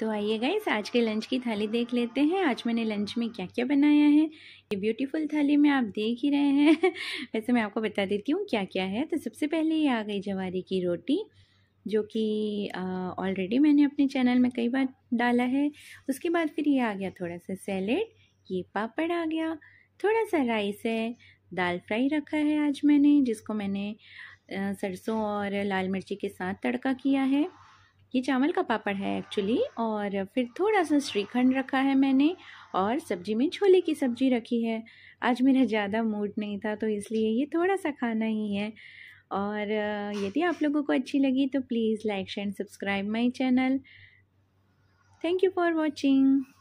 तो आइए गाइस आज के लंच की थाली देख लेते हैं आज मैंने लंच में क्या क्या बनाया है ये ब्यूटीफुल थाली में आप देख ही रहे हैं वैसे मैं आपको बता देती हूँ क्या क्या है तो सबसे पहले ये आ गई जवारी की रोटी जो कि ऑलरेडी मैंने अपने चैनल में कई बार डाला है उसके बाद फिर ये आ गया थोड़ा सा सैलेड ये पापड़ आ गया थोड़ा सा राइस है दाल फ्राई रखा है आज मैंने जिसको मैंने सरसों और लाल मिर्ची के साथ तड़का किया है ये चावल का पापड़ है एक्चुअली और फिर थोड़ा सा श्रीखंड रखा है मैंने और सब्जी में छोले की सब्जी रखी है आज मेरा ज़्यादा मूड नहीं था तो इसलिए ये थोड़ा सा खाना ही है और यदि आप लोगों को अच्छी लगी तो please like and subscribe my channel thank you for watching